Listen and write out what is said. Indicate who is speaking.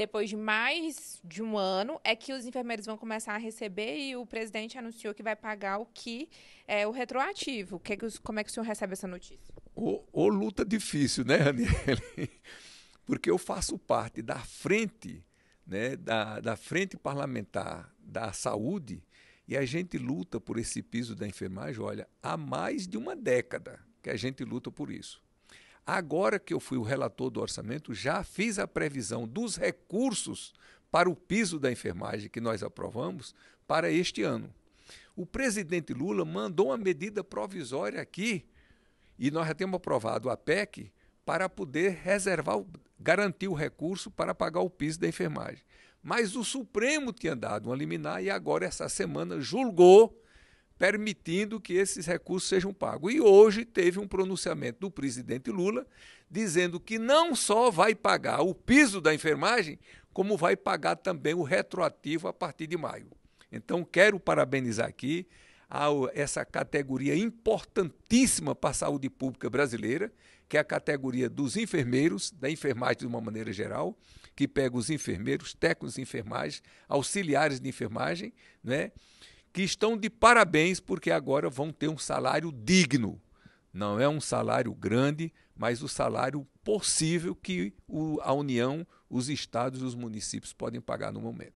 Speaker 1: depois de mais de um ano, é que os enfermeiros vão começar a receber e o presidente anunciou que vai pagar o que é o retroativo. Que é que como é que o senhor recebe essa notícia?
Speaker 2: O luta difícil, né, Aniele? Porque eu faço parte da frente, né, da, da frente parlamentar da saúde, e a gente luta por esse piso da enfermagem, olha, há mais de uma década que a gente luta por isso. Agora que eu fui o relator do orçamento, já fiz a previsão dos recursos para o piso da enfermagem que nós aprovamos para este ano. O presidente Lula mandou uma medida provisória aqui e nós já temos aprovado a PEC para poder reservar, garantir o recurso para pagar o piso da enfermagem. Mas o Supremo tinha dado uma liminar e agora, essa semana, julgou permitindo que esses recursos sejam pagos. E hoje teve um pronunciamento do presidente Lula dizendo que não só vai pagar o piso da enfermagem, como vai pagar também o retroativo a partir de maio. Então, quero parabenizar aqui a essa categoria importantíssima para a saúde pública brasileira, que é a categoria dos enfermeiros, da enfermagem de uma maneira geral, que pega os enfermeiros, técnicos de enfermagem, auxiliares de enfermagem, né? que estão de parabéns porque agora vão ter um salário digno. Não é um salário grande, mas o salário possível que o, a União, os estados e os municípios podem pagar no momento.